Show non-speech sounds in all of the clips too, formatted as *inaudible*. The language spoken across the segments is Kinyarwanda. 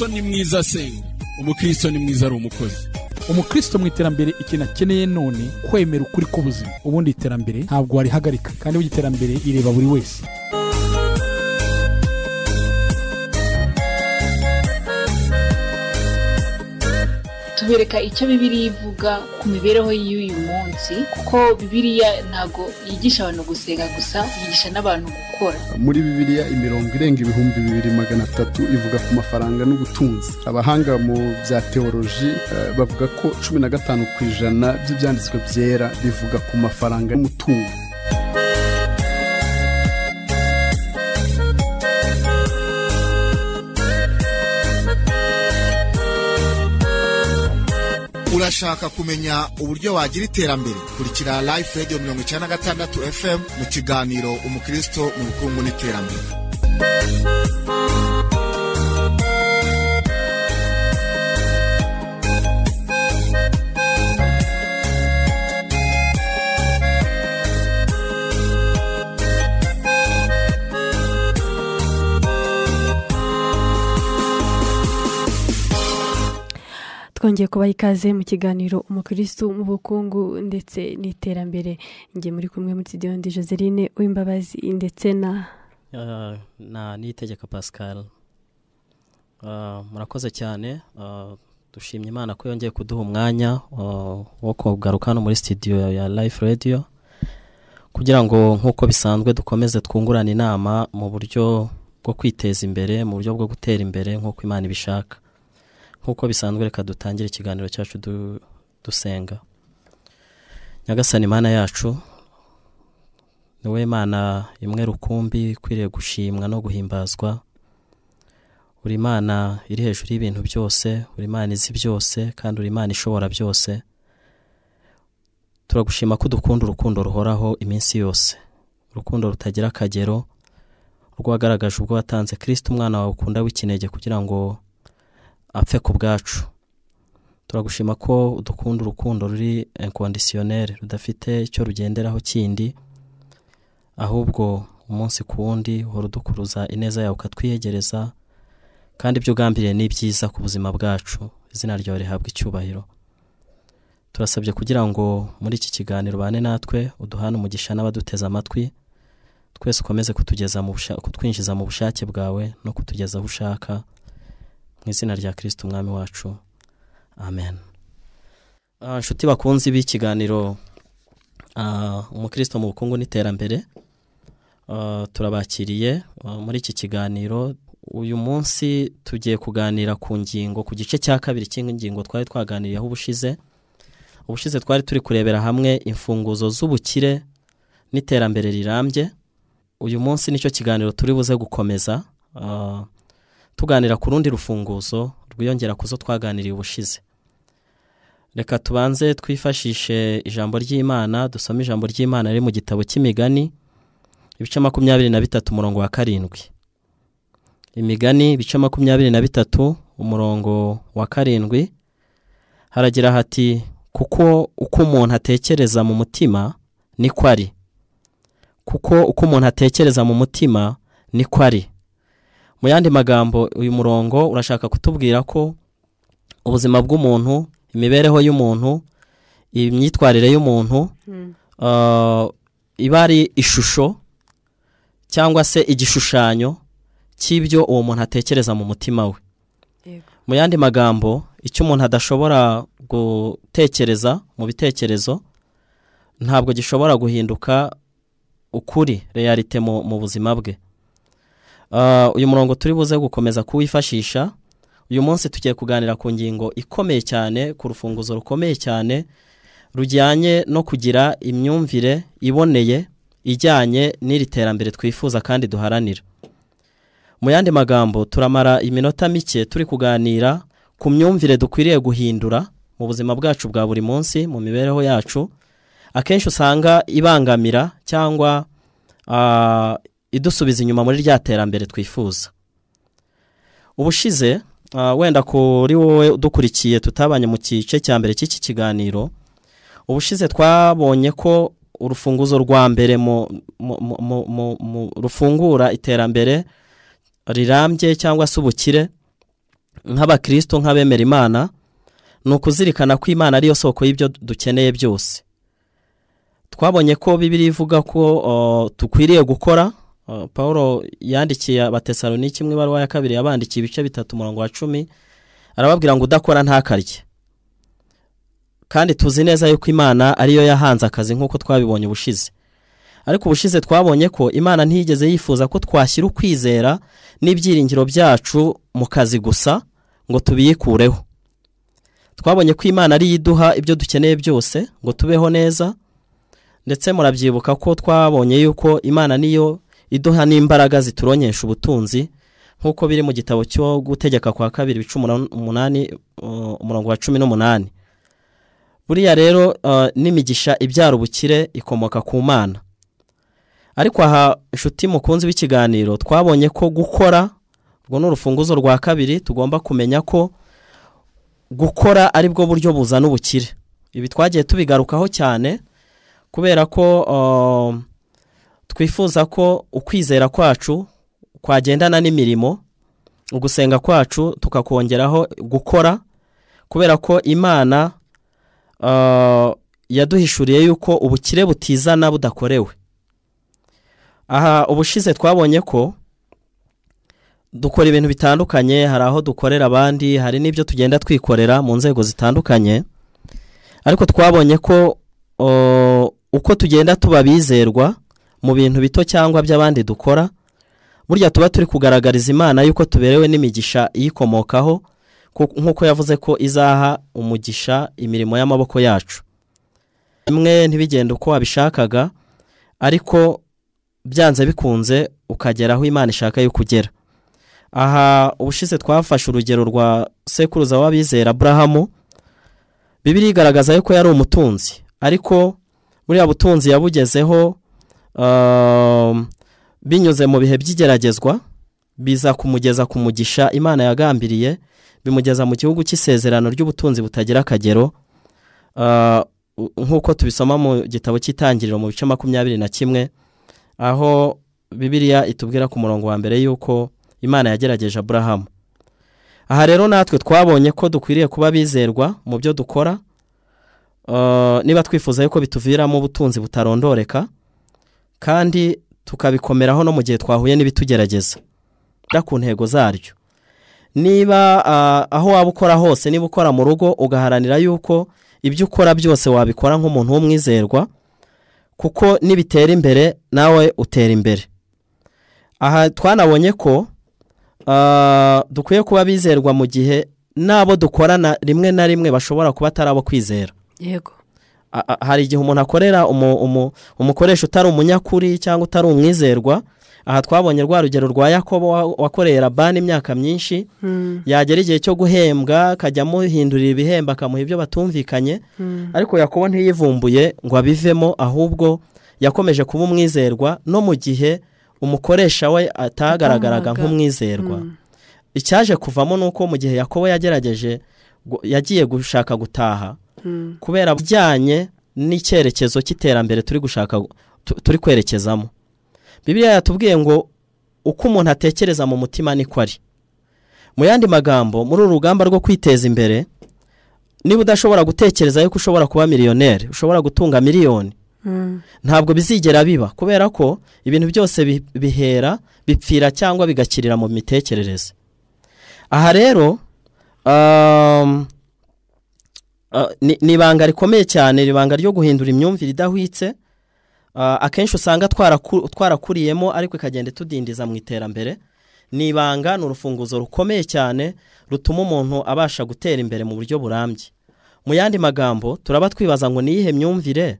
umukristo ni mwiza asenga umukristo ni mwiza ari umukozi umukristo mu iterambere ikintu akeneye none kwemera ukuri k'ubuzima ubundi iterambere ntabwo warihagarika kandi burya iterambere ireba buri wese batwereka icyo bibiriya ivuga ku mibereho y'uyu munsi kuko bibiliya ntabwo yigisha abantu gusenga gusa yigisha n'abantu gukora muri bibiliya imirongo irenga ibihumbi bibiri magana atatu ivuga ku mafaranga n'ubutunzi abahanga mu bya teoloji eh, bavuga ko cumi na gatanu ku ijana by'ibyanditswe byera bivuga ku mafaranga n'umutungo urashaka kumenya uburyo wagira iterambere kurikira life radio mirongo icyenda na gatandatu fm mu kiganiro umukristo mu bukungu n'iterambere twongeye kubaha ikaze mu kiganiro umukirisitu mu bukungu ndetse n'iterambere njye muri kumwe muri studio ndi joseline w'imbabazi ndetse na ah, na niyitegeka pascal ah, murakoze cyane ah, dushimye imana ko yongeye kuduha umwanya wo kugaruka hano muri studio ya life radio kugira ngo nk'uko bisanzwe dukomeze twungurane inama mu buryo bwo kwiteza imbere mu buryo bwo gutera imbere nk'uko imana ibishaka nk'uko bisanzwe reka dutangire ikiganiro cyacu dusenga nyagasani imana yacu niwe mana imwe rukumbi ikwiriye gushimwa no guhimbazwa uri mana iri hejuru y'ibintu byose uri imana izi byose kandi uri imana ishobora byose turagushima ko dukunda urukundo ruhoraho iminsi yose urukundo rutagira akagero rwagaragaje ubwo watanze kirisiti umwana wawe ukunda w'ikinege kugira ngo apfe ku bwacu turagushima ko udukunda urukundo ruri kondisiyoneri eh, rudafite icyo rugenderaho kindi ahubwo umunsi ku wundi uhora udukuruza ineza yawe ukatwiyegereza kandi ibyo ugambiriye ni byiza ku buzima bwacu izina ryawe rihabwa icyubahiro turasabye kugira ngo muri iki kiganiro ubane natwe uduhane umugisha n'abaduteze amatwi twese ukomeze kutwinjiza mu bushake bwawe no kutugeza aho ushaka mu izina rya kirisiti umwami wacu amen ah, inshuti bakunze ibi ikiganiro ah, umukristo mu bukungu n'iterambere ah, turabakiriye muri iki kiganiro uyu munsi tugiye kuganira ku ngingo ku gice cya kabiri cy'ingingo twari twaganiriyeho ubushize ubushize twari turi kurebera hamwe imfunguzo z'ubukire n'iterambere rirambye uyu munsi nicyo kiganiro turi buze gukomeza tuganira ku rundi rufunguzo rwiyongera ku zo twaganiriye ubushize reka tubanze twifashishe ijambo ry'imana dusome ijambo ry'imana riri mu gitabo cy'imigani ibice makumyabiri na bitatu umurongo wa karindwi imigani ibice makumyabiri na bitatu umurongo wa karindwi haragira hati kuko uko umuntu atekereza mu mutima niko ari kuko uko umuntu atekereza mu mutima niko ari mu yandi magambo uyu murongo urashaka kutubwira ko ubuzima bw'umuntu imibereho y'umuntu imyitwarire y'umuntu hmm. uh, iba ari ishusho cyangwa se igishushanyo cy'ibyo uwo muntu atekereza mu mutima we mu yandi magambo icyo umuntu adashobora gutekereza mu bitekerezo ntabwo gishobora guhinduka ukuri reyarite mu buzima bwe Uh, uyu murongo turi buze gukomeza kuwifashisha uyu munsi tugiye kuganira ku ngingo ikomeye cyane ku rufunguzo rukomeye cyane rujyanye no kugira imyumvire iboneye ijyanye n'iri terambere twifuza kandi duharanira mu yandi magambo turamara iminota mike turi kuganira ku myumvire dukwiriye guhindura mu buzima bwacu bwa buri munsi mu mibereho yacu akenshi usanga ibangamira cyangwa uh, idusubiza inyuma muri rya terambere twifuza ubushize ah, wenda kuri wowe udukurikiye tutabanye mu gice cya mbere cy'iki kiganiro ubushize twabonye ko urufunguzo rwa mbere mu rufungura iterambere rirambye cyangwa se ubukire nk'abakristo nk'abemera imana ni ukuzirikana ko imana ariyo soko y'ibyo dukeneye byose twabonye ko bibiri ivuga ko dukwiriye oh, gukora Uh, paul yandikiye abatesaloniki imwe ibaruwa ya kabiri yabandikiye ibice bitatu umurongo wa cumi arababwira ngo udakora ntakarye kandi tuzi neza yuko imana ariyo yahanze akazi nk'uko twabibonye ubushize ariko ubushize twabonye ko imana ntiyigeze yifuza ko twashyira ukwizera n'ibyiringiro byacu mu kazi gusa ngo tubiyikureho twabonye ko imana ariyo iduha ibyo dukeneye byose ngo tubeho neza ndetse murabyibuka ko twabonye yuko imana niyo iduha n'imbaraga zituronkesha ubutunzi nk'uko biri mu gitabo cyo gutegeka kwa kabiri ibice umunani uh, umurongo wa cumi n'umunani buriya rero uh, n'imigisha ibyara ubukire ikomoka ku mana ariko aha inshuti mukunzi w'ikiganiro twabonye ko gukora urwo ni urufunguzo rwa kabiri tugomba kumenya ko gukora ari bwo buryo buzana ubukire ibi twagiye tubigarukaho cyane kubera ko uh, twifuza ko ukwizera kwacu kwagendana n'imirimo ugusenga kwacu tukakongeraho gukora kubera ko imana uh, yaduhishuriye yuko ubukire butizana budakorewe aha ubushize twabonye ko dukora ibintu bitandukanye hari aho dukorera abandi hari n'ibyo tugenda twikorera mu nzego zitandukanye ariko twabonye ko uh, uko tugenda tuba bizerwa mu bintu bito cyangwa by'abandi dukora burya tuba turi kugaragariza imana y'uko tuberewe n'imigisha iyikomokaho nk'uko yavuze ko izaha umugisha imirimo y'amaboko yacu bimwe ntibigende uko wabishakaga ariko byanze bikunze ukagera aho imana ishaka y'uko ugera aha ubushize twafashe urugero rwa sekuruza w'abizera burahamu bibiri igaragaza yuko yari umutunzi ariko buriya butunzi yabugezeho Ehm, binyuze mu bihe by'igeragezwa biza kumugeza ku mugisha imana yagambiriye bimugeza mu gihugu cy'isezerano ry'ubutunzi butagira akagero ehm, nk'uko tubisoma mu gitabo cy'itangiriro mu bice makumyabiri na kimwe aho bibiriya itubwira ku murongo wa mbere y'uko imana yagerageje aburahamu aha rero natwe twabonye ko dukwiriye kuba bizerwa mu byo dukora ehm, niba twifuza yuko bituviramo ubutunzi butarondoreka kandi tukabikomeraho no mu gihe twahuye n'ibitugerageza ku ntego zaryo niba aho waba ukora hose niba ukora mu rugo ugaharanira yuko ibyo ukora byose wabikora nk'umuntu w'umwizerwa kuko nibitera imbere nawe utera imbere aha twanabonye ko dukwiye kuba bizerwa mu gihe n'abo dukorana rimwe na rimwe bashobora kuba atari abo kwizera yego hari igihe umuntu akorera umukoresha utari umunyakuri cyangwa utari umwizerwa aha twabonye rwa rugero rwa yakobo wakorera bani imyaka myinshi hmm. yagera igihe cyo guhembwa akajya amuhindurira ibihembo akamuha ibyo batumvikanye hmm. ariko yakobo ntiyivumbuye ngo abivemo ahubwo yakomeje kuba umwizerwa no mu gihe umukoresha we atagaragaraga nk'umwizerwa hmm. icyaje kuvamo ni uko mu gihe yakobo yagerageje yagiye gushaka gutaha kubera bijyanye n'icyerekezo cy'iterambere turi gushaka turi kwerekezamo bibiliya yatubwiye ngo uko umuntu atekereza mu mutima niko ari mu yandi magambo muri uru rugamba rwo kwiteza imbere niba udashobora gutekereza yuko ushobora kuba miliyoneri ushobora gutunga miliyoni ntabwo bizigera biba kubera ko ibintu byose bihera bipfira cyangwa bigakirira mu mitekerereze aha rero um, Ah, ni ibanga rikomeye cyane ibanga ryo guhindura imyumvire idahwitse ah, akenshi usanga twarakuriyemo ariko ikagenda itudindiza mu iterambere ni ibanga ni urufunguzo rukomeye cyane rutuma umuntu abasha gutera imbere mu buryo burambye mu yandi magambo turaba twibaza ngo niyihe myumvire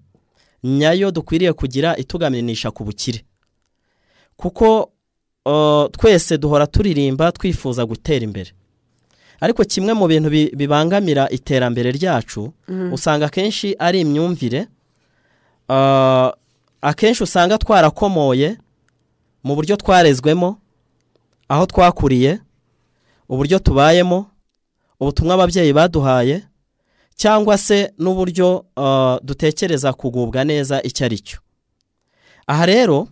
nyayo dukwiriye kugira itugaminisha ku bukire kuko oh, twese duhora turirimba twifuza gutera imbere ariko kimwe mu bintu bibangamira iterambere ryacu mhm. usanga akenshi ari imyumvire uh, akenshi usanga twarakomoye mu buryo twarezwemo aho twakuriye uburyo tubayemo ubutumwa ababyeyi baduhaye cyangwa se n'uburyo uh, dutekereza kugubwa neza icyo ari cyo aha rero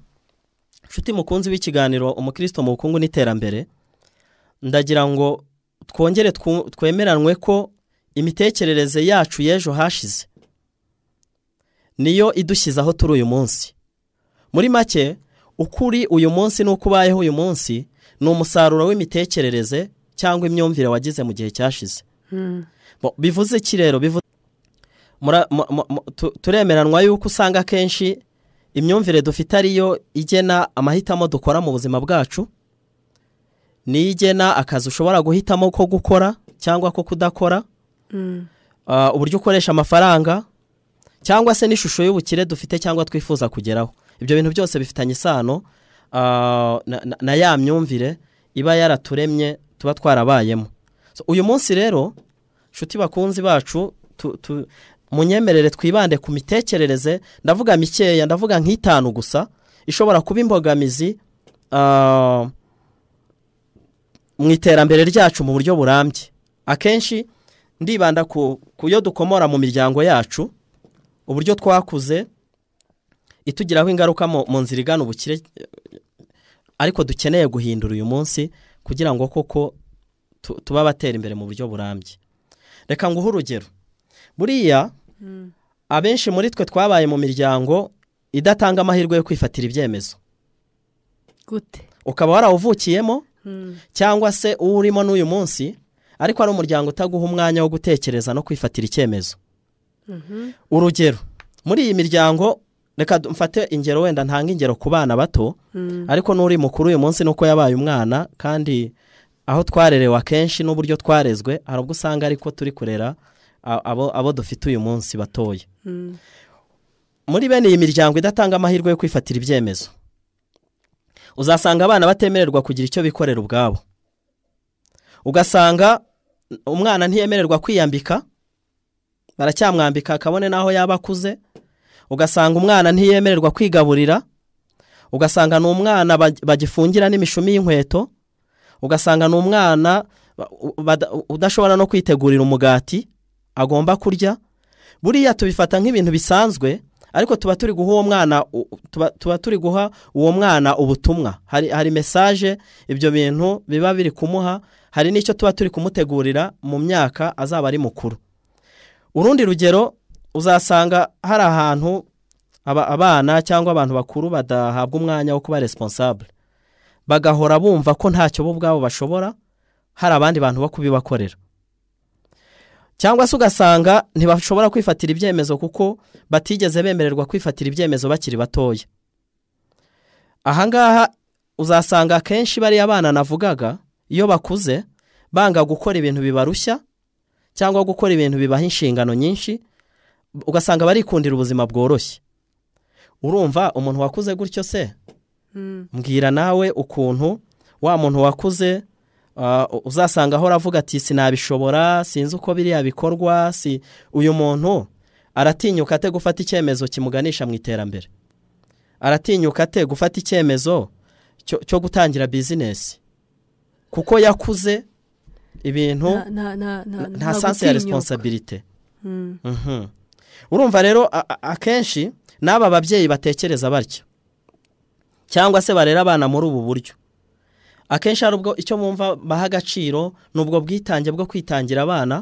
nshuti mukunzi w'ikiganiro umukristo mu bukungu n'iterambere ndagira ngo twongere twemeranwe ko imitekerereze yacu y'ejo hashize niyo idushyize aho turi uyu munsi muri make ukuri uyu munsi n'uko ubayeho uyu munsi ni umusaruro w'imitekerereze cyangwa imyumvire wagize mu gihe cyashize hmm. bivuze iki rero turemeranwa yuko usanga akenshi imyumvire dufite ariyo igena amahitamo dukora mu buzima bwacu Ni igena akazi ushobora guhitamo ko gukora cyangwa ko kudakora mm. uh, uburyo ukoresha amafaranga cyangwa se n'ishusho y'ubukire dufite cyangwa twifuza kugeraho ibyo bintu byose bifitanye isano uh, na ya myumvire iba yaraturemye tuba twarabayemo uyu munsi rero nshuti bakunzi bacu munyemerere twibande ku mitekerereze ndavuga mikeya ndavuga nk'itanu gusa ishobora kuba imbogamizi uh, mu iterambere ryacu mu buryo burambye akenshi ndibanda ku yo dukomora mu miryango yacu uburyo twakuze itugiraho ingaruka mu nzira igana ubukire ariko dukeneye guhindura uyu munsi kugira ngo koko tuba abatera imbere mu buryo burambye reka nguhe urugero buriya hmm. abenshi muri twe twabaye mu miryango idatanga amahirwe yo kwifatira ibyemezo gute ukaba warawuvukiyemo cyangwa se uwo urimo n'uyu munsi ariko ari umuryango utaguha umwanya wo gutekereza no kwifatira icyemezo mhm. urugero muri iyi miryango reka mfate ingero wenda ntanga ingero ku bana bato mhm. ariko n'uri mukuru uyu munsi nuko yabaye umwana kandi aho twarerewe akenshi n'uburyo twarezwe hari ubwo usanga ariko turi kurera abo dufite uyu munsi batoye mhm. muri bene iyi miryango idatanga amahirwe yo kwifatira ibyemezo uzasanga abana batemererwa kugira icyo bikorera ubwabo ugasanga umwana ntiyemererwa kwiyambika baracyamwambika kabone n'aho yaba akuze ugasanga umwana ntiyemererwa kwigaburira ugasanga ni umwana bagifungira n'imishumi y'inkweto ugasanga ni umwana udashobora no kwitegurira umugati agomba kurya buriya tubifata nk'ibintu bisanzwe ariko tuba turi guha uwo mwana tuba turi guha uwo mwana ubutumwa hari mesaje ibyo bintu biba biri kumuha hari n'icyo tuba turi kumutegurira mu myaka azaba ari mukuru urundi rugero uzasanga hari ahantu abana cyangwa abantu bakuru badahabwa umwanya wo kuba responsable bagahora bumva ko ntacyo bo ubwabo bashobora hari abandi bantu bo kubibakorera cyangwa se ugasanga ntibashobora kwifatira ibyemezo kuko batigeze bemererwa kwifatira ibyemezo bakiri batoya ahangaha uzasanga akenshi bariya abana navugaga iyo bakuze banga gukora ibintu bibarushya cyangwa gukora ibintu bibaha inshingano nyinshi ugasanga barikundira ubuzima bworoshye urumva umuntu wakuze gutyo se hmm. mbwira nawe ukuntu wa muntu wakuze Ah, uzasanga ahora avuga ati sinabishobora sinzi uko biriya bikorwa si uyu muntu aratinyuka ate gufata icyemezo kimuganisha mu iterambere aratinyuka ate gufata icyemezo cyo gutangira bizinesi kuko yakuze ibintu nta sansi ya resiponsabirite hmm. mhm. urumva rero akenshi n'aba babyeyi batekereza batyo cyangwa se barera abana muri ubu buryo akenshi hari ubwo icyo mwumva baha agaciro ni ubwo bwitange bwo kwitangira abana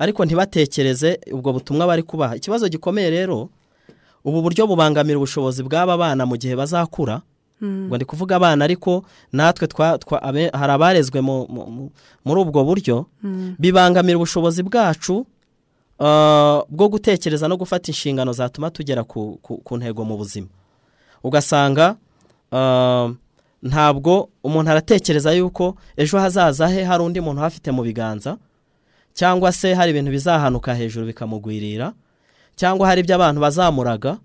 ariko ntibatekereze ubwo butumwa bari kubaha ikibazo gikomeye rero ubu buryo bubangamira ubushobozi bw'aba bana mu gihe bazakura hmm. ngo ndi kuvuga abana ariko natwe hari abarezwe muri ubwo buryo hmm. bibangamira ubushobozi bwacu uh, bwo gutekereza no gufata inshingano zatuma tugera ku ntego mu buzima ugasanga uh, ntabwo umuntu aratekereza yuko ejo hazaza he hari undi muntu uhafite mu biganza cyangwa se hari ibintu bizahanuka hejuru bikamugwirira cyangwa hari ibyo abantu bazamuraga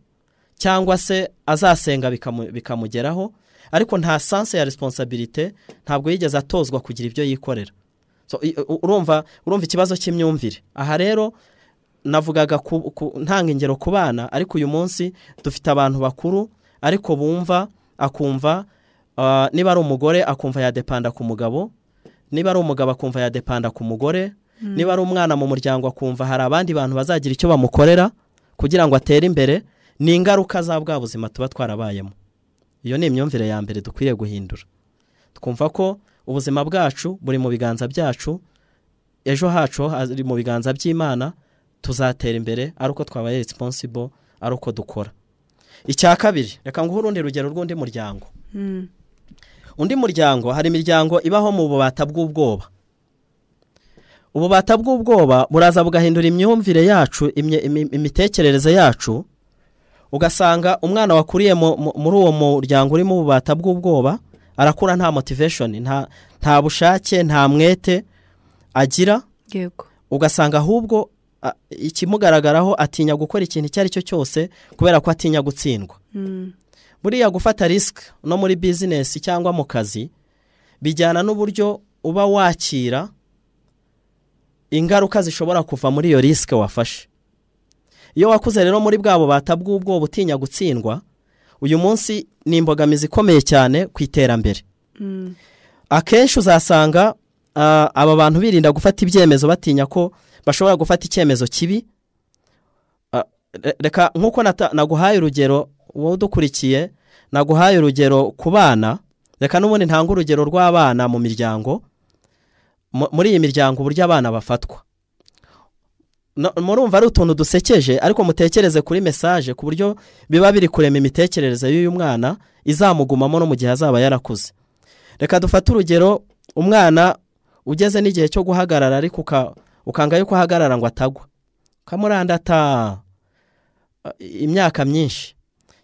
cyangwa se azasenga bikamugeraho ariko nta sanse ya resiponsabirite ntabwo yigeze atozwa kugira ibyo yikorera urumva urumva ikibazo cy'imyumvire aha rero navugaga ntanga ingero ku bana ariko uyu munsi dufite abantu bakuru ariko bumva akumva Ah, niba ari umugore akumva yadepanda ku mugabo niba ari umugabo akumva yadepanda ku mugore hmm. niba ari umwana mu muryango akumva hari abandi bantu bazagira icyo bamukorera kugira ngo atere imbere ni ingaruka za bwa buzima tuba twarabayemo iyo ni imyumvire ya mbere dukwiye guhindura twumva ko ubuzima bwacu buri mu biganza byacu ejo hacu ari mu biganza by'imana tuzatera imbere ari uko twabaye risiponsibo ari uko dukora icya kabiri reka nguhe urundi rugero rw'undi muryango hmm. undi muryango hari imiryango ibaho mu bubata bw'ubwoba ububata bw'ubwoba buraza bugahindura imyumvire yacu imitekerereze yacu ugasanga umwana wakuriye muri uwo muryango urimo ububata bw'ubwoba arakura nta motiveshoni nta bushake nta mwete agira ugasanga ahubwo ikimugaragaraho atinya gukora ikintu icyo ari cyo cyose kubera ko atinya gutsindwa mm. buriya gufata risike no muri bizinesi cyangwa mu kazi bijyana n'uburyo uba wakira ingaruka zishobora kuva muri iyo risike wafashe iyo wakuze rero muri bwa bubata bw'ubwoba utinya gutsindwa uyu munsi ni imbogamizi ikomeye cyane ku iterambere mm. akenshi uzasanga ah, aba bantu birinda gufata ibyemezo batinya ko bashobora gufata icyemezo kibi ah, reka nk'uko naguhaye urugero wowe udukurikiye naguhaye urugero ku bana reka n'ubundi ntanga urugero rw'abana mu miryango muri iyi miryango uburyo abana bafatwa murumva ari utuntu dusekeje ariko mutekereze kuri mesaje ku buryo biba biri kurema imitekerereze y'uyu mwana izamugumamo no mu gihe azaba yarakuze reka dufate urugero umwana ugeze n'igihe cyo guhagarara ariko ukanga yuko kuhagarara ngo atagwa ukamurandata imyaka myinshi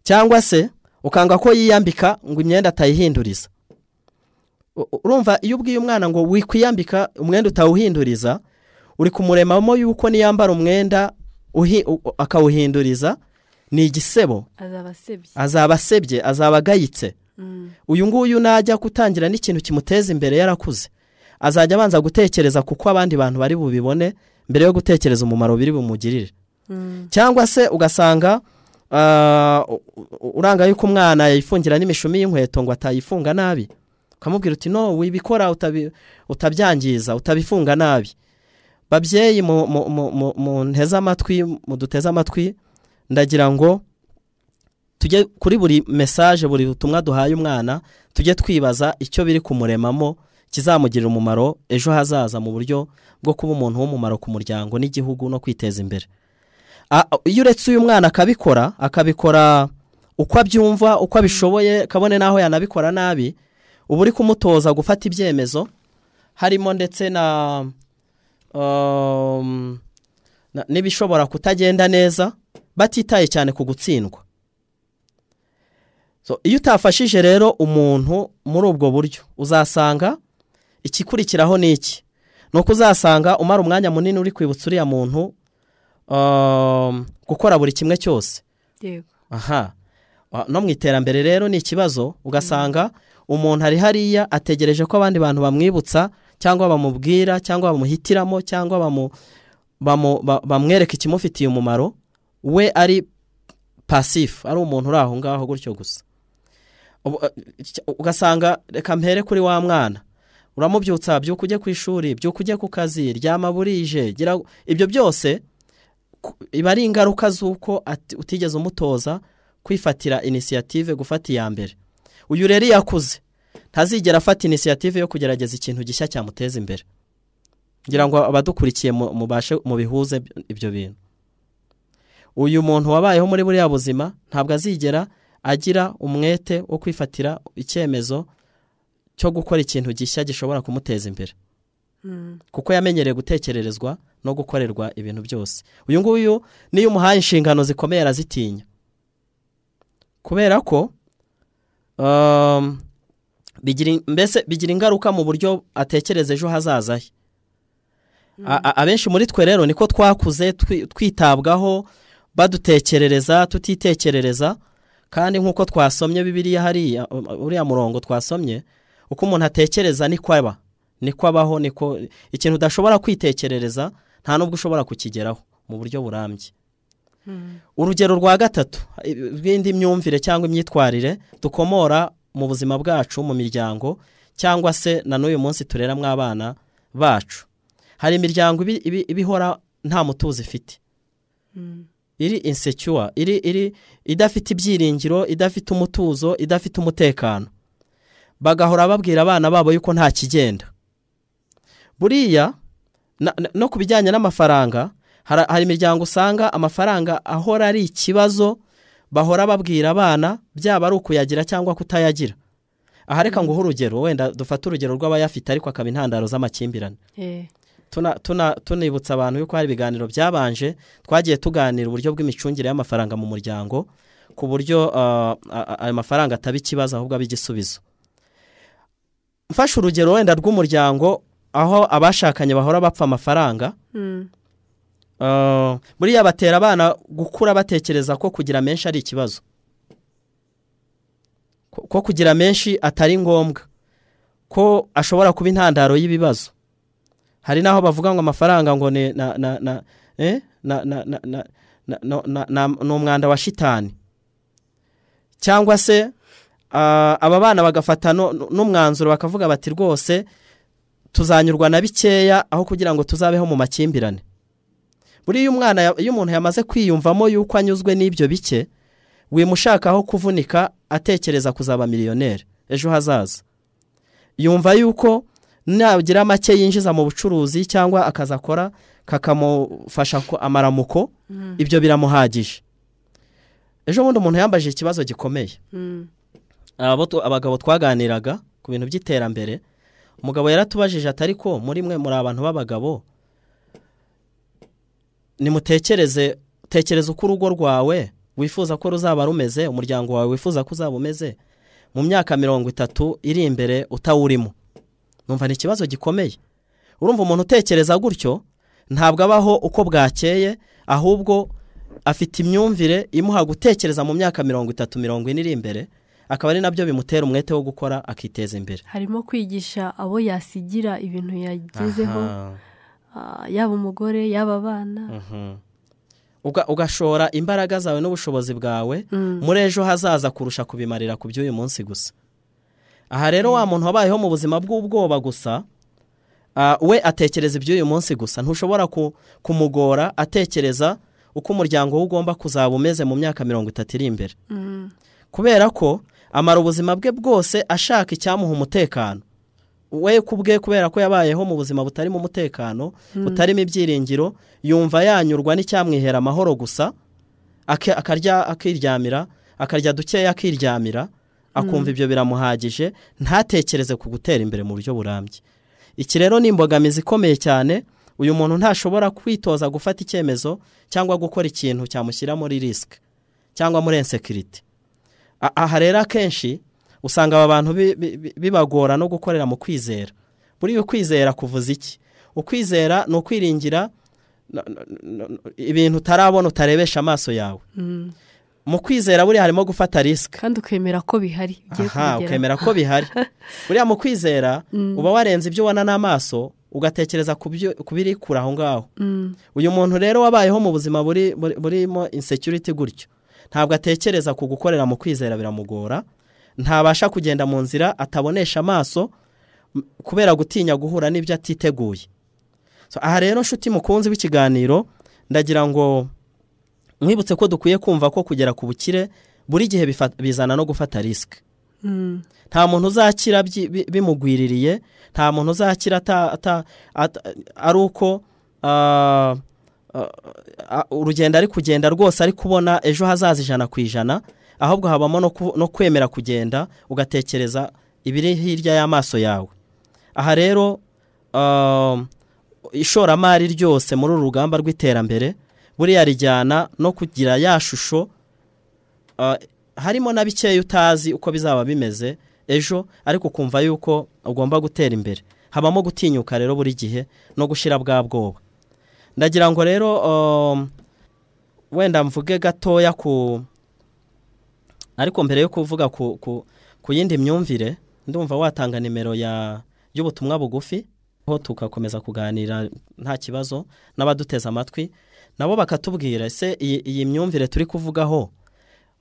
cyangwa se ukanga ko yiyambika ngo imyenda atayihinduriza urumva iyo ubwiye umwana ngo wikwiyambika umwenda utawuhinduriza uri kumuremamo yuko niyambara umwenda akawuhinduriza ni igisebo azaba asebye azaba agayitse mm. uyu nguyu najya gutangira n'ikintu kimuteza imbere yarakuze azajya abanza gutekereza kuko abandi bantu bari bubibone mbere yo gutekereza umumaro biri bumugirire mm. cyangwa se ugasanga Ah, uranga yuko umwana yayifungira n'imishumi y'inkweto ngo atayifunga nabi ukamubwira uti no wibikora utabyangiza utabifunga nabi babyeyi mu nteze amatwi mu duteze amatwi ndagira ngo tujye kuri buri mesaje buri butumwa duhaye umwana tujye twibaza icyo biri kumuremamo kizamugirira umumaro ejo hazaza mu buryo bwo kuba umuntu w'umumaro ku muryango n'igihugu no kwiteza imbere iyo uretse uyu mwana akabikora akabikora uko abyumva uko abishoboye kabone n'aho yanabikora nabi uba uri kumutoza gufata ibyemezo harimo ndetse um, na n'ibishobora kutagenda neza batitaye cyane ku gutsindwa iyo utafashije rero umuntu muri ubwo buryo uzasanga ikikurikiraho ni iki ni uko uzasanga umara umwanya munini uri kwibutsa uriya muntu Um, gukora buri kimwe cyose aha uh, no mu iterambere rero ni ikibazo ugasanga umuntu ari hariya ategereje ko abandi bantu bamwibutsa cyangwa bamubwira cyangwa bamuhitiramo cyangwa bamwereka ikimufitiye umumaro we ari pasifu ari umuntu uri aho ngaho gutyo gusa uh, ugasanga reka mpere kuri wa mwana uramubyutsa byuka ujye ku ishuri byuka ujye ku kazi ryama burije ibyo byose iba ari ingaruka z'uko utigeze umutoza kwifatira inisiyative gufata iya mbere uyu rero iyo akuze ntazigera afata inisiyative yo kugerageza ikintu gishya cyamuteza imbere kugira ngo abadukurikiye mubashe mubihuze ibyo bintu uyu muntu wabayeho muri buriya buzima ntabwo azigera agira umwete wo kwifatira icyemezo cyo gukora ikintu gishya gishobora kumuteza imbere hmm. kuko yamenyereye gutekererezwa no gukorerwa ibintu byose uyu nguyu niyo umuhaye inshingano zikomeye arazitinya kubera ko um, mbese bigira ingaruka mu buryo atekereza ejo hazaza he hmm. abenshi muri twe rero niko twakuze twitabwaho badutekerereza tutitekerereza kandi nk'uko twasomye bibiriya hariya uriya murongo twasomye uko umuntu atekereza niko aba niko abaho niko ikintu udashobora kwitekerereza nta n'ubwo ushobora kukigeraho mu buryo burambye hmm. urugero rwa gatatu rw'indi myumvire cyangwa imyitwarire dukomora mu buzima bwacu mu miryango cyangwa se na n'uyu munsi tureramo abana bacu hari imiryango ibihora nta mutuzo ifite hmm. iri insecure iri iri idafite ibyiringiro idafite umutuzo idafite umutekano bagahora babwira abana babo yuko nta kigenda buriya no ku bijyanye n'amafaranga hari imiryango usanga amafaranga ahora ari ikibazo bahora babwira abana byaba ari ukuyagira cyangwa kutayagira aha reka mm. nguhe urugero wenda dufate urugero rw'abayafite ariko akaba intandaro z'amakimbirane eh. tunibutsa abantu yuko hari ibiganiro byabanje twagiye tuganira uburyo bw'imicungire y'amafaranga mu muryango ku buryo ah, ayo mafaranga ataba ikibazo ahubwo abe igisubizo mfashe urugero wenda rw'umuryango aho abashakanye bahora bapfa amafaranga hmm. uh, buriya batera abana gukura batekereza ko kugira menshi ari ikibazo ko kugira menshi atari ngombwa ko ashobora kuba intandaro y'ibibazo hari n'aho bavuga ngo amafaranga ngo ni umwanda wa shitani cyangwa se uh, aba bana bagafata n'umwanzuro bakavuga bati rwose tuzanyurwa na bikeya aho kugira ngo tuzabeho mu makimbirane buriya umwana iyo umuntu yamaze kwiyumvamo yuko anyuzwe n'ibyo bike wimushakaho kuvunika atekereza kuzaba miliyoneri ejo hazaza yumva yuko nagira make yinjiza mu bucuruzi cyangwa akazi akora kakamufasha amaramuko hmm. ibyo biramuhagije ejo bundi umuntu yambaje ikibazo gikomeye hmm. abagabo twaganiraga ku bintu by'iterambere umugabo yaratubajije atari ko muri mwe muri abantu b'abagabo nimutekereze tekereza uko urugo rwawe wifuza ko ruzaba rumeze umuryango wawe wifuza ko uzaba umeze mu myaka mirongo itatu iri imbere utawurimo numva ni ikibazo gikomeye urumva umuntu utekereza gutyo ntabwo abaho uko bwakeye ahubwo afite imyumvire imuha gutekereza mu myaka mirongo itatu mirongo ine iri imbere akaba ari nabyo bimutera umwete wo gukora akiteza imbere harimo kwigisha abo yasigira ibintu yagezeho ah, yaba umugore yaba abana mhm. ugashora imbaraga zawe n'ubushobozi bwawe mm. muri ejo hazaza kurusha kubimarira ku by'uyu munsi gusa aha rero wa muntu wabayeho mu buzima bw'ubwoba gusa ah, we atekereza iby'uyu munsi gusa ntushobora kumugora atekereza uko umuryango we ugomba kuzaba umeze mu myaka mirongo itatu iri imbere mm. kubera ko amara ubuzima bwe bwose ashaka icyamuha umutekano we bwe kubera ko yabayeho mu buzima butarimo umutekano hmm. butarimo ibyiringiro yumva yanyurwa n'icyamwihera amahoro gusa akarya akiryamira akarya dukeya akiryamira akumva hmm. ibyo biramuhagije ntatekereze ku gutera imbere mu buryo burambye iki rero ni imbogamizi ikomeye cyane uyu muntu ntashobora kwitoza gufata icyemezo cyangwa gukora ikintu cyamushyira muri risike cyangwa muri ensekiriti aha rero akenshi usanga aba bantu bibagora no gukorera mu kwizera buriya ukwizera kuvuza iki ukwizera ni ukwiringira ibintu utarabona utarebesha amaso yawe mm. mu kwizera buriya harimo gufata risike kandi ukemera ko bihari aha ukemera ko bihari *laughs* buriya mu kwizera mm. uba warenze ibyo ubona n'amaso ugatekereza ku biri kure aho ngaho mm. uyu muntu rero wabayeho mu buzima burimo insecurity gutyo ntabwo atekereza ku gukorera mu kwizera biramugora ntabasha kugenda mu nzira atabonesha amaso kubera gutinya guhura n'ibyo atiteguye aha rero nshuti mukunzi w'ikiganiro ndagira ngo mwibutse ko dukwiye kumva ko kugera ku bukire buri gihe bizana no gufata risike hmm. nta muntu uzakira bimugwiririye nta muntu uzakira ari uko urugendo ari kugenda rwose ari kubona ejo hazaza ijana ku ijana ahubwo habamo no kwemera kugenda ugatekereza ibiri hirya y'amaso yawe aha rero um, ishoramari ryose muri uru rugamba rw'iterambere buriya rijyana no kugira ya shusho uh, harimo na bikeya utazi uko bizaba bimeze ejo ariko ukumva yuko ugomba gutera imbere habamo gutinyuka rero buri gihe no gushyira bwa bwoba ndagira ngo rero um, wenda mvuge gatoya ku ariko mbere yo kuvuga ku yindi myumvire ndumva watanga nimero ya y'ubutumwa bugufi ho tugakomeza kuganira nta kibazo n'abaduteze amatwi nabo bakatubwira se iyi myumvire turi kuvugaho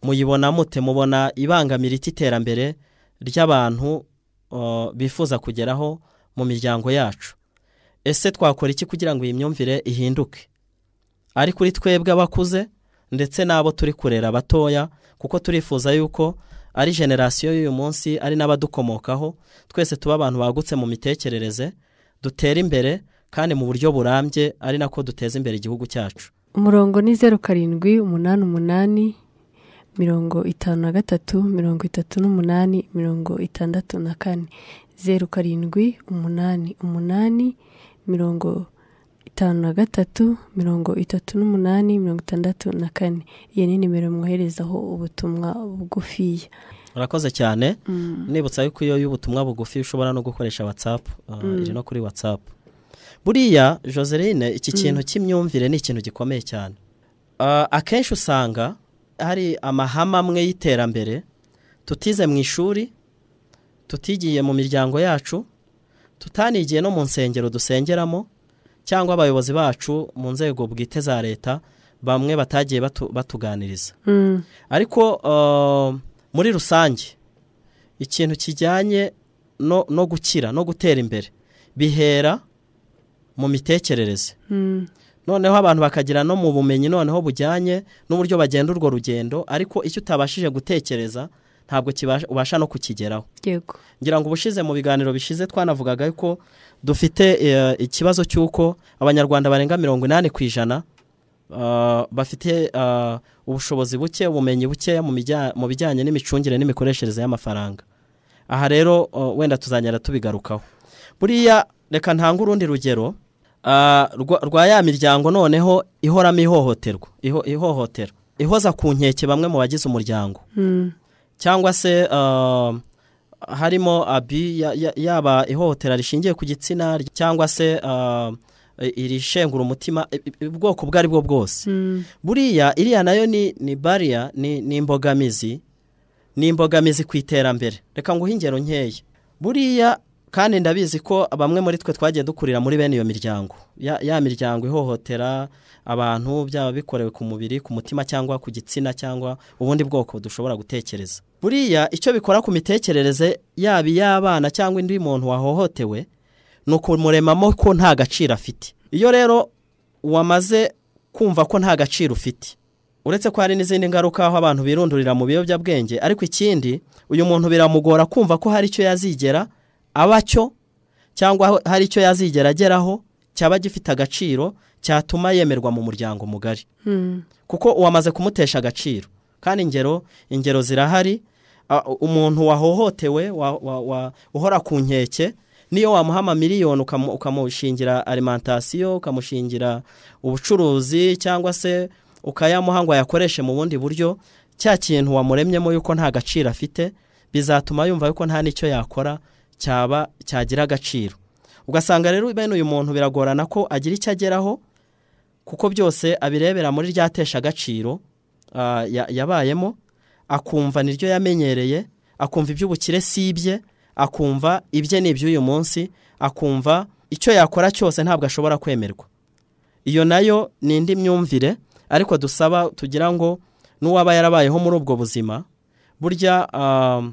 muyibona mute mubona ibangamira iki iterambere ry'abantu uh, bifuza kugeraho mu miryango yacu ese twakora iki kugira ngo iyi myumvire ihinduke ari kuri twebwe abakuze ndetse n'abo turi kurera batoya kuko turifuza yuko ari generasiyo y'uyu munsi ari n'abadukomokaho twese tuba abantu bagutse mu mitekerereze dutera imbere kandi mu buryo burambye ari nako duteza imbere igihugu cyacu umurongo ni zeru karindwi umunani umunani mirongo itanu na gatatu mirongo itatu n'umunani mirongo itandatu na kane zeru karindwi umunani umunani mirongo itanu na gatatu mirongo itatu n'umunani mirongo itandatu na kane iyi ni nimero mwoherezaho ubutumwa bugufiya urakoze cyane mm. nibutsa yuko iyo y'ubutumwa bugufi ushobora no gukoresha watsapu ah, mm. iri no kuri watsapu buriya joseline iki mm. kintu cy'imyumvire ni ikintu gikomeye cyane ah, akenshi usanga hari amahame amwe y'iterambere tutize mu ishuri tutigiye mu miryango yacu tutanigiye no mu nsengero dusengeramo cyangwa abayobozi bacu mu nzego bwite za leta bamwe batagiye batuganiriza mm. ariko uh, muri rusange ikintu kijyanye no gukira no gutera imbere bihera mu mitekerereze mm. noneho abantu bakagira no mu bumenyi noneho bujyanye n'uburyo bagenda urwo rugendo ariko icyo utabashije gutekereza ntabwo ubasha no kukigeraho ngira ngo ubushize mu biganiro bishize twanavugaga ko dufite eh, ikibazo cy'uko abanyarwanda barenga mirongo inani ku ijana eh, bafite eh, ubushobozi buke ubumenyi buke mu bijyanye n'imicungire n'imikoreshereze y'amafaranga aha rero wenda tuzanyara tubigarukaho buriya reka ntanga urundi rugero rwa ya miryango noneho ihoramo ihohoterwa ihohotera ihoza ku nkeke bamwe mu bagize umuryango hmm. cyangwa se um, harimo abi yaba ihohotera rishingiye ku gitsina cyangwa se um, irishengura umutima ubwoko ubwo ari bwo bwose hmm. buriya iriya nayo ni ni bariya ni imbogamizi ni imbogamizi ku iterambere reka nguhe ingero nkeya buriya kandi ndabizi ko bamwe muri twe twagiye dukurira muri bene iyo miryango ya miryango ihohotera abantu byaba bikorewe ku mubiri ku mutima cyangwa ku gitsina cyangwa ubundi bwoko dushobora gutekereza buriya icyo bikora ku mitekerereze yaba iy'abana cyangwa undi muntu wahohotewe ni ukumuremamo ko nta gaciro afite iyo rero wamaze kumva ko nta gaciro ufite uretse ko hari n'izindi ngaruka aho abantu birundurira mu biyobyabwenge ariko ikindi uyu muntu biramugora kumva ko hari icyo yazigera aba cyo cyangwa hari icyo yazigera ageraho cyaba gifite agaciro cyatuma yemerwa mu muryango mugari hmm. kuko uwamaze kumutesha agaciro kandi ingero ingero zirahari umuntu wahohotewe uhora ku nkeke niyo wamuha miliyoni ukamushingira alimentasiyo ukamushingira ubucuruzi cyangwa se ukayamuha ngo ayakoreshe mu bundi buryo cya kintu wamuremyemo yuko nta gaciro afite bizatuma yumva yuko nta n'icyo yakora cyaba cyagira agaciro ugasanga rero bene uyu muntu biragorana ko agira icyo ageraho kuko byose abirebera muri rya tesha agaciro yabayemo akumva niryo yamenyereye akumva iby'ubukire sibye akumva ibye ni iby'uyu munsi akumva icyo yakora cyose ntabwo ashobora kwemerwa iyo nayo ni indi myumvire ariko dusaba tugira ngo n'uwaba yarabayeho muri ubwo buzima burya um,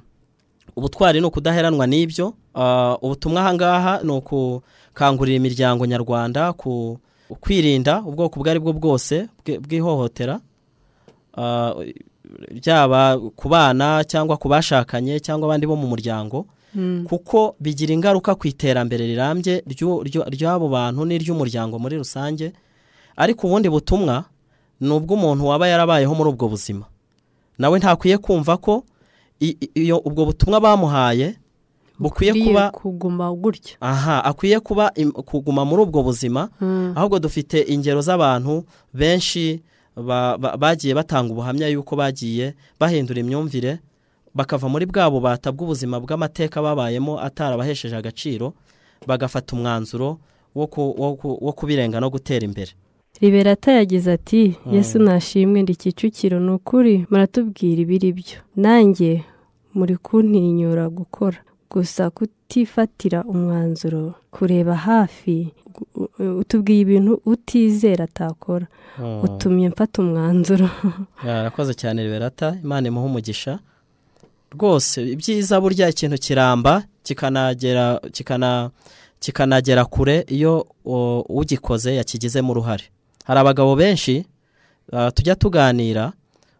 ubutwari ni ukudaheranwa n'ibyo uh, ubutumwa ahangaha ni ukukangurira imiryango nyarwanda ku kwirinda ubwoko ubwo ari bwose bw'ihohotera uh, byaba ku bana cyangwa ku bashakanye cyangwa abandi bo mu muryango hmm. kuko bigira ingaruka ku iterambere rirambye ry'abo bantu n'iry'umuryango muri rusange ariko ubundi butumwa ni ubw'umuntu waba yarabayeho muri ubwo buzima nawe ntakwiye kumva ko iyo ubwo butumwa bamuhaye bukwiye kuba kuguma gutya aha akwiye kuba kuguma muri ubwo buzima hmm. ahubwo dufite ingero z'abantu benshi bagiye batanga ubuhamya yuko bagiye bahindura imyumvire bakava muri bwabo bata bw'ubuzima bw'amateka babayemo atarabahesheje agaciro bagafata umwanzuro wo kubirenga no gutera imbere riberata yagize ati hmm. yesu nashimwe ndi kicukiro ni ukuri muratubwira ibiri byo nanjye muri kuntinyura gukora gusa kutifatira umwanzuro kureba hafi utubwiye ibintu utizera atakora hmm. utumye mfata umwanzuro *laughs* yarakoze cyane liberata imana imuha umugisha rwose ibyiza burya ikintu kiramba kikanagera kikana kikanagera kure iyo ugikoze yakigizemo uruhare hari abagabo benshi ah, tujya tuganira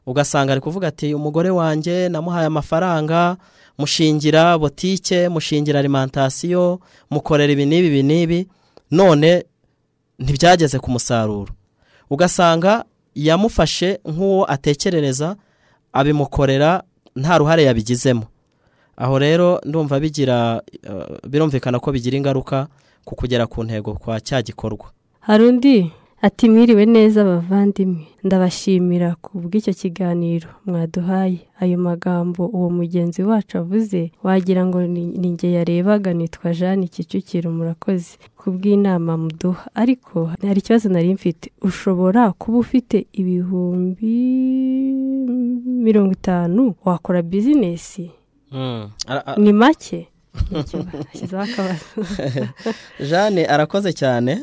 ugasanga ari kuvuga ati umugore wanjye namuhaye amafaranga mushingira botike mushingira alimantasiyo mukorera ibi n'ibi ibi n'ibi none ntibyageze ku musaruro ugasanga yamufashe nk'uwo atekerereza abimukorera nta ruhare yabigizemo aho rero ndumva bigira eh, birumvikana ko bigira ingaruka ku kugera ku ntego kwa cya gikorwa hari undi ati mwiriwe neza bavandimwe ndabashimira ku bw'icyo kiganiro mwaduhaye ayo magambo uwo mugenzi wacu avuze wagira ngo ni nge yarebaga nitwa jeanne kicukiro murakoze ku bw'inama muduha ariko hari ikibazo nari mfite ushobora kuba ufite ibihumbi mirongo itanu wakora bizinesi hmm. ni make jeanne arakoze cyane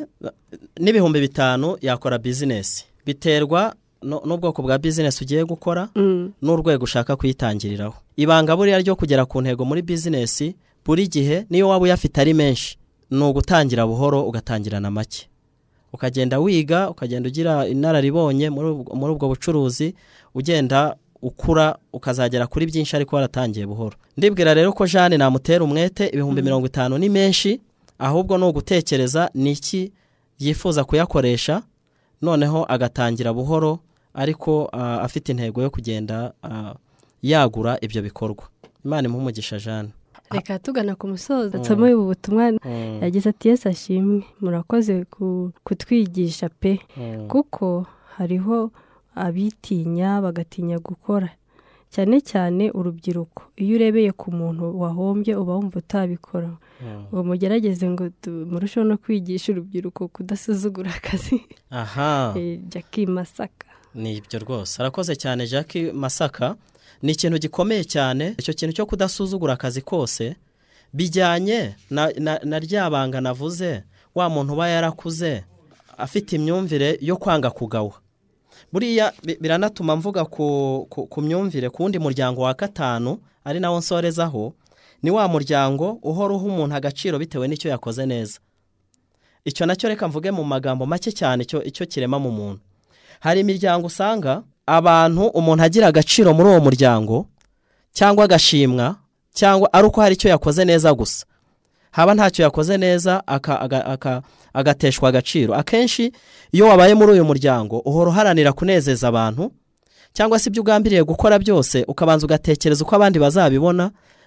n'ibihumbi bitanu yakora bizinesi biterwa n'ubwoko bwa bizinesi ugiye gukora mm. n'urwego ushaka kuyitangiriraho ibanga buriya ryo kugera ku ntego muri bizinesi buri gihe niyo waba uyafite ari menshi ni ugutangira buhoro ugatangira na make ukagenda wiga ukagenda ugira inararibonye muri ubwo bucuruzi ugenda ukura ukazagera kuri byinshi ariko waratangiye buhoro ndibwira rero ko jeanne namutera umwete ibihumbi mm. mirongo itanu ni menshi ahubwo ni ugutekereza ni iki yifuza kuyakoresha noneho agatangira buhoro ariko afite intego yo kugenda yagura ibyo bikorwa imana impumugisha jeanne reka ah. tugana ku musozo nsamo mm. ubu butumwa mm. yagize ati yesi ashimwe murakoze kutwigisha pe kuko hariho abitinya bagatinya gukora cyane cyane urubyiruko iyo urebeye ku muntu wahombye uba wumva utabikora hmm. ngo mugerageze ngo murusheho no kwigisha urubyiruko kudasuzugura akazi *laughs* eh, jackie masaka ni ibyo rwose arakoze cyane jackie masaka ni ikintu gikomeye cyane icyo kintu cyo kudasuzugura akazi kose bijyanye na rya banga navuze wa muntu uba yarakuze afite imyumvire yo kwanga kugawa buriya biranatuma mvuga ku myumvire ku wundi muryango wa gatanu ari nawo nsorezaho ni wa muryango uhora uha umuntu agaciro bitewe n'icyo yakoze neza icyo nacyo reka mvuge mu magambo make cyane icyo kirema mu muntu hari imiryango usanga abantu umuntu agira agaciro muri uwo muryango cyangwa agashimwa cyangwa ari uko hari icyo yakoze neza gusa haba ntacyo yakoze neza aka aka agateshwa agaciro akenshi iyo wabaye muri uyu muryango uhora uharanira kunezeza abantu cyangwa se ibyo ugambiriye gukora byose ukabanza ugatekereza uko abandi bazabibona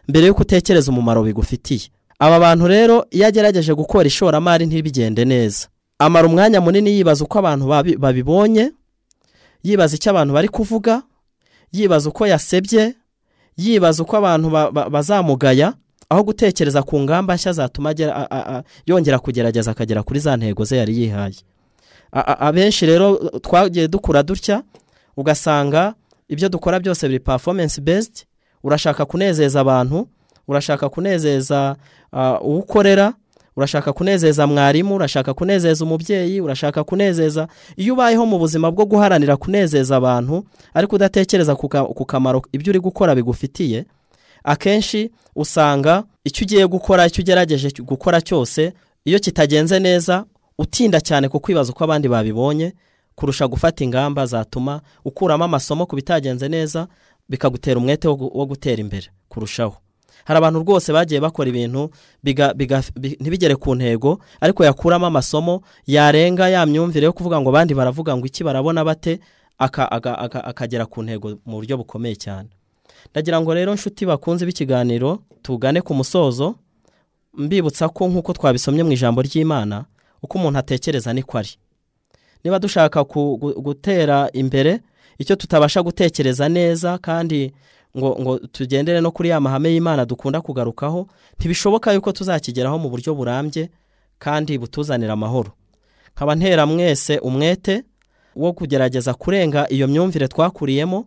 mbere y'uko utekereza umumaro bigufitiye aba bantu rero iyo agerageje gukora ishoramari ntibigende neza amara umwanya munini yibaza uko abantu babibonye yibaza icyo abantu bari kuvuga yibaza uko yasebye yibaza uko abantu bazamugaya aho gutekereza ku ngamba nshya zatuma yongera kugerageza akagera kuri za ntego ze yari yihaye abenshi rero twagiye dukura dutya ugasanga ibyo dukora byose biri performance based urashaka kunezeza abantu urashaka kunezeza uwo ukorera urashaka kunezeza mwarimu urashaka kunezeza umubyeyi urashaka kunezeza iyo ubayeho mu buzima bwo guharanira kunezeza abantu ariko udatekereza ku kamaro ibyo uri gukora bigufitiye akenshi usanga icyo ugiye gukora icyo ugerageje gukora cyose iyo kitagenze neza utinda cyane ku kwibaza uko abandi babibonye kurusha gufata ingamba zatuma ukuramo amasomo ku bitagenze neza bikagutera umwete wo gutera imbere kurushaho hari abantu rwose bagiye bakora ibintu ntibigere ku ntego ariko yakuramo amasomo yarenga ya myumvire yo kuvuga ngo abandi baravuga ngo iki barabona bate akagera ku ntego mu buryo bukomeye cyane ndagira ngo rero nshuti bakunze b'ikiganiro tugane ku musozo mbibutsa ko nk'uko twabisomye mu ijambo ry'imana uko umuntu atekereza niko ari niba dushaka gutera imbere icyo tutabasha gutekereza neza kandi ngo ngo tugendere no kuri ya mahame y'imana dukunda kugarukaho ntibishoboka yuko tuzakigeraho mu buryo burambye kandi butuzanira amahoro nkaba ntera mwese umwete wo kugerageza kurenga iyo myumvire twakuriyemo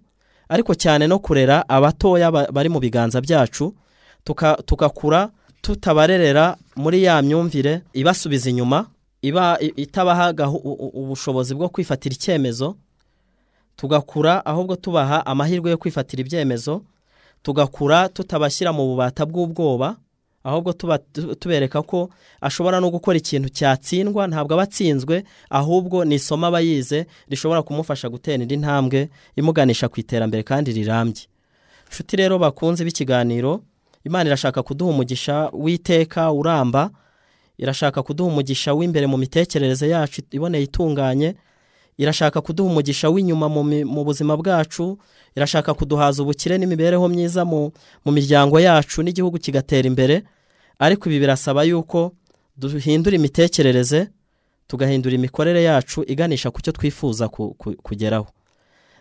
ariko cyane no kurera abatoya bari mu biganza byacu tukakura tutabarerera muri ya myumvire ibasubiza inyuma iba itabaha ubushobozi bwo kwifatira icyemezo tugakura ahubwo tubaha amahirwe yo kwifatira ibyemezo tugakura tutabashyira mu bubata bw'ubwoba ahubwo tubereka ko ashobora no gukora ikintu cyatsindwa ntabwo aba atsinzwe ahubwo ni isomo aba yize rishobora kumufasha gutera indi ntambwe imuganisha ku iterambere kandi rirambye inshuti rero bakunze b'ikiganiro imana irashaka kuduha umugisha w'iteka uramba irashaka kuduha umugisha w'imbere mu mitekerereze yacu iboneye itunganye irashaka kuduha umugisha w'inyuma mu buzima bwacu irashaka kuduhaza ubukire n'imibereho myiza mu miryango yacu n'igihugu kigatera imbere ariko ibi birasaba yuko duhindura imitekerereze tugahindura imikorere yacu iganisha ku cyo twifuza kugeraho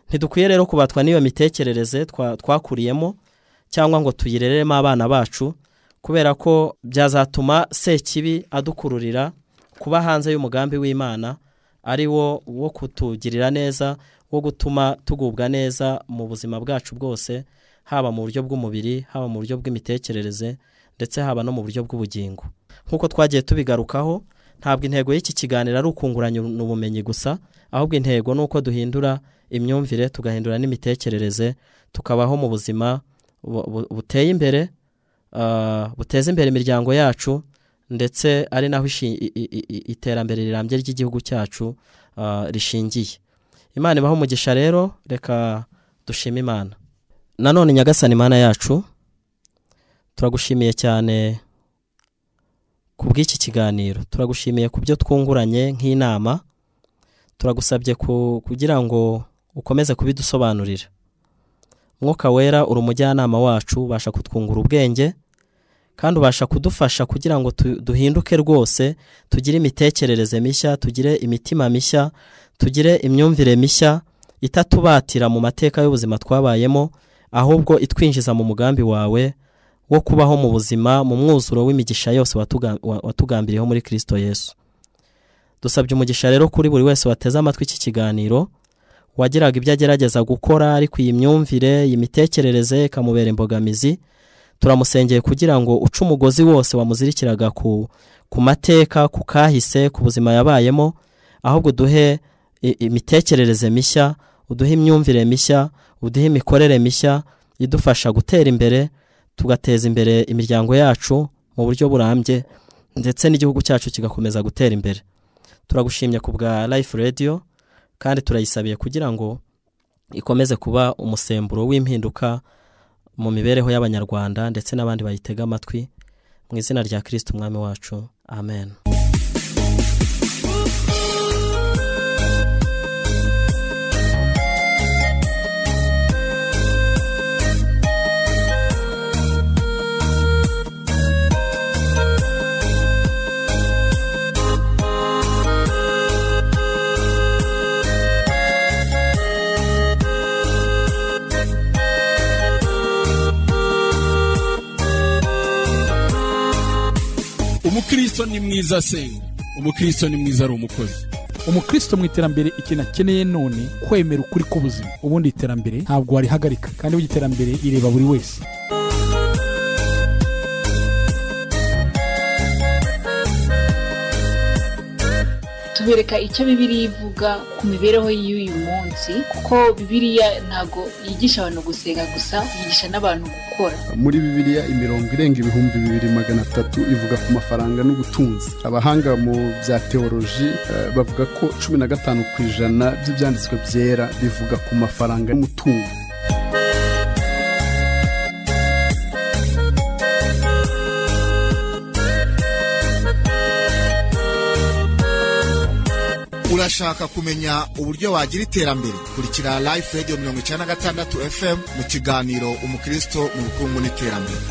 ntidukwiye rero kubatwa n'iyo mitekerereze twakuriyemo cyangwa ngo tuyireremo abana bacu kubera ko byazatuma sekibi adukururira kuba hanze y'umugambi w'imana ari wo wo kutugirira neza wo gutuma tugubwa neza mu buzima bwacu bwose haba mu buryo bw'umubiri haba mu buryo bw'imitekerereze ndetse haba no mu buryo bw'ubugingo nk'uko twagiye tubigarukaho ntabwo intego y'iki kiganiro ari ukunguranya ubumenyi gusa ahubwo intego ni uko duhindura imyumvire tugahindura n'imitekerereze tukabaho mu buzima buteye imbere ah, buteza imbere imiryango yacu ndetse ari naho iterambere rirambye ry'igihugu cyacu uh, rishingiye imana ibaho umugisha rero reka dushime imana nanone nyagasani imana yacu turagushimiye cyane ku bw'iki kiganiro turagushimiye ku byo twunguranye nk'inama turagusabye kugira ngo ukomeze kubidusobanurira umwuka wera uri umujyanama wacu ubasha kutwungura ubwenge kandi ubasha kudufasha kugira ngo duhinduke rwose tugire imitekerereze mishya tugire imitima mishya tugire imyumvire mishya itatubatira mu mateka y'ubuzima twabayemo ahubwo itwinjiza mu mugambi wawe wo kubaho mu buzima mu mwuzuro w'imigisha yose watugambiriyeho muri kirisito yesu dusabye umugisha rero kuri buri wese wateze amatwi iki kiganiro wagiraga ibyo agerageza gukora ariko iyi myumvire iyi mitekerereze ikamubera imbogamizi turamusengeye kugira ngo uce umugozi wose wamuzirikiraga ku mateka ku kahise ku buzima yabayemo ahubwo duhe imitekerereze mishya uduhe imyumvire mishya uduhe imikorere mishya idufasha gutera imbere tugateza imbere imiryango yacu mu buryo burambye ndetse n'igihugu cyacu kigakomeza gutera imbere turagushimye ku bwa life radio kandi turayisabiye kugira ngo ikomeze kuba umusemburo w'impinduka mu mibereho y'abanyarwanda ndetse n'abandi bayitega amatwi mu izina rya kirisiti umwami wacu amen umukristo ni mwiza asenga umukristo ni mwiza ari umukozi umukristo mu iterambere ikintu akeneye none kwemera ukuri k'ubuzima ubundi iterambere ntabwo warihagarika kandi burya iterambere ireba buri wese bakatwereka icyo bibiliya ivuga ku mibereho y'uyu munsi kuko bibiliya ntabwo yigisha abantu gusenga gusa yigisha n'abantu gukora muri bibiliya imirongo irenga ibihumbi bibiri magana atatu ivuga ku mafaranga n'ubutunzi abahanga mu bya teoloji eh, bavuga ko cumi na gatanu ku ijana by'ibyanditswe byera bivuga ku mafaranga n'umutungo urashaka kumenya uburyo wagira iterambere kurikira life radio mirongo icyenda na gatandatu fm mu kiganiro umukristo mu bukungu n'iterambere